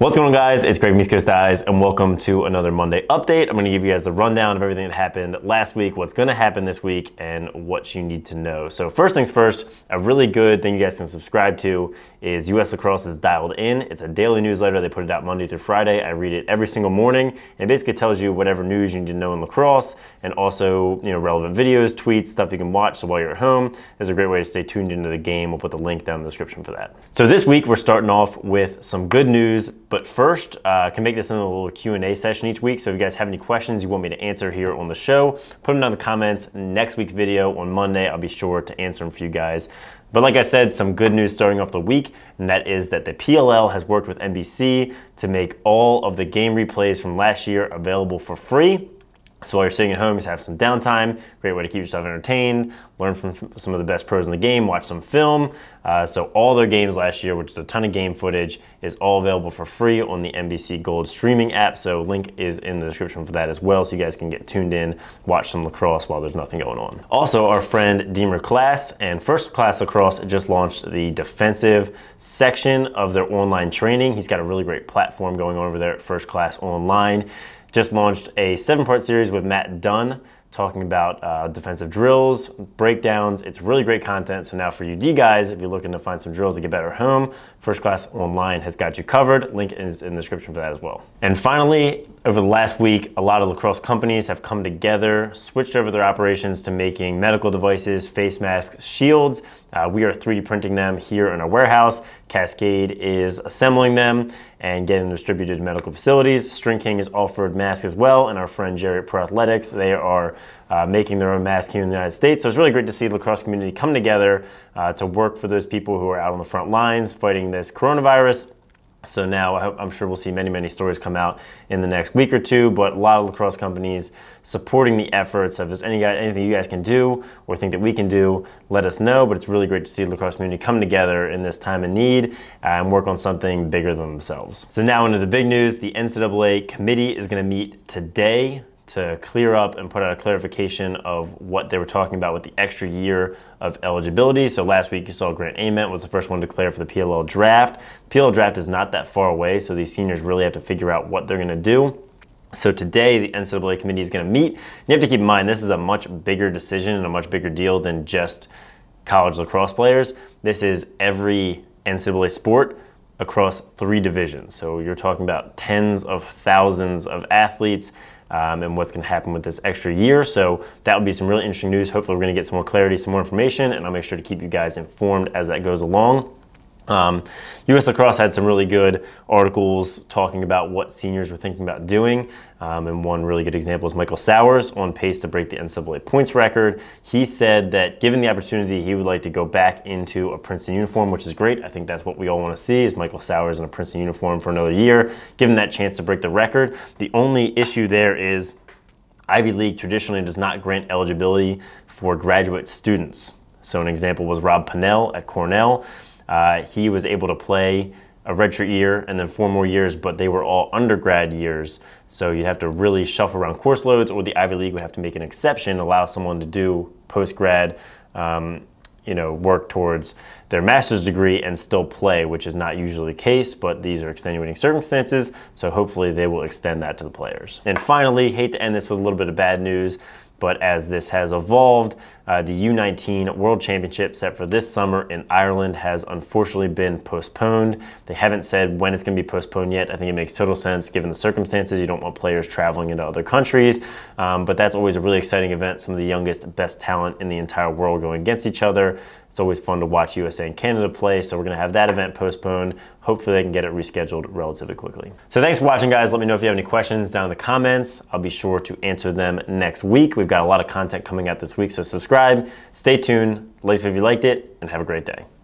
What's going on guys? It's Greg Miskos Dyes and welcome to another Monday update. I'm going to give you guys the rundown of everything that happened last week, what's going to happen this week, and what you need to know. So first things first, a really good thing you guys can subscribe to is US Lacrosse is Dialed In. It's a daily newsletter. They put it out Monday through Friday. I read it every single morning. It basically tells you whatever news you need to know in lacrosse and also, you know, relevant videos, tweets, stuff you can watch. So while you're at home, it's a great way to stay tuned into the game. We'll put the link down in the description for that. So this week, we're starting off with some good news but first, uh, I uh, can make this into a little Q&A session each week. So if you guys have any questions you want me to answer here on the show, put them down in the comments. Next week's video on Monday, I'll be sure to answer them for you guys. But like I said, some good news starting off the week, and that is that the PLL has worked with NBC to make all of the game replays from last year available for free. So while you're sitting at home, you have some downtime, great way to keep yourself entertained, learn from some of the best pros in the game, watch some film. Uh, so all their games last year, which is a ton of game footage, is all available for free on the NBC Gold streaming app. So link is in the description for that as well, so you guys can get tuned in, watch some lacrosse while there's nothing going on. Also, our friend Deemer Class and First Class Lacrosse just launched the defensive section of their online training. He's got a really great platform going on over there at First Class Online just launched a seven part series with Matt Dunn talking about uh, defensive drills, breakdowns. It's really great content. So now for you D guys, if you're looking to find some drills to get better at home, First Class Online has got you covered. Link is in the description for that as well. And finally, over the last week, a lot of lacrosse companies have come together, switched over their operations to making medical devices, face masks, shields, uh, we are 3D printing them here in our warehouse. Cascade is assembling them and getting them distributed to medical facilities. String King is offered masks as well, and our friend Jerry at Pro Athletics, they are uh, making their own mask here in the United States. So it's really great to see the lacrosse community come together uh, to work for those people who are out on the front lines fighting this coronavirus so now I'm sure we'll see many, many stories come out in the next week or two, but a lot of lacrosse companies supporting the efforts. So if there's any, anything you guys can do or think that we can do, let us know. But it's really great to see the lacrosse community come together in this time of need uh, and work on something bigger than themselves. So now into the big news, the NCAA committee is gonna meet today to clear up and put out a clarification of what they were talking about with the extra year of eligibility. So last week you saw Grant Ament was the first one to declare for the PLL draft. PLL draft is not that far away, so these seniors really have to figure out what they're gonna do. So today, the NCAA committee is going to meet. You have to keep in mind, this is a much bigger decision and a much bigger deal than just college lacrosse players. This is every NCAA sport across three divisions. So you're talking about tens of thousands of athletes um, and what's going to happen with this extra year. So that will be some really interesting news. Hopefully we're going to get some more clarity, some more information, and I'll make sure to keep you guys informed as that goes along. Um, U.S. Lacrosse had some really good articles talking about what seniors were thinking about doing, um, and one really good example is Michael Sowers on pace to break the NCAA points record. He said that given the opportunity, he would like to go back into a Princeton uniform, which is great. I think that's what we all want to see is Michael Sowers in a Princeton uniform for another year, given that chance to break the record. The only issue there is Ivy League traditionally does not grant eligibility for graduate students. So an example was Rob Pinnell at Cornell. Uh, he was able to play a redshirt year and then four more years, but they were all undergrad years. So you'd have to really shuffle around course loads, or the Ivy League would have to make an exception, allow someone to do post grad, um, you know, work towards their master's degree and still play, which is not usually the case, but these are extenuating circumstances. So hopefully they will extend that to the players. And finally, hate to end this with a little bit of bad news. But as this has evolved, uh, the U19 World Championship set for this summer in Ireland has unfortunately been postponed. They haven't said when it's going to be postponed yet. I think it makes total sense given the circumstances. You don't want players traveling into other countries, um, but that's always a really exciting event. Some of the youngest, best talent in the entire world going against each other. It's always fun to watch USA and Canada play, so we're gonna have that event postponed. Hopefully they can get it rescheduled relatively quickly. So thanks for watching, guys. Let me know if you have any questions down in the comments. I'll be sure to answer them next week. We've got a lot of content coming out this week, so subscribe, stay tuned. Like if you liked it, and have a great day.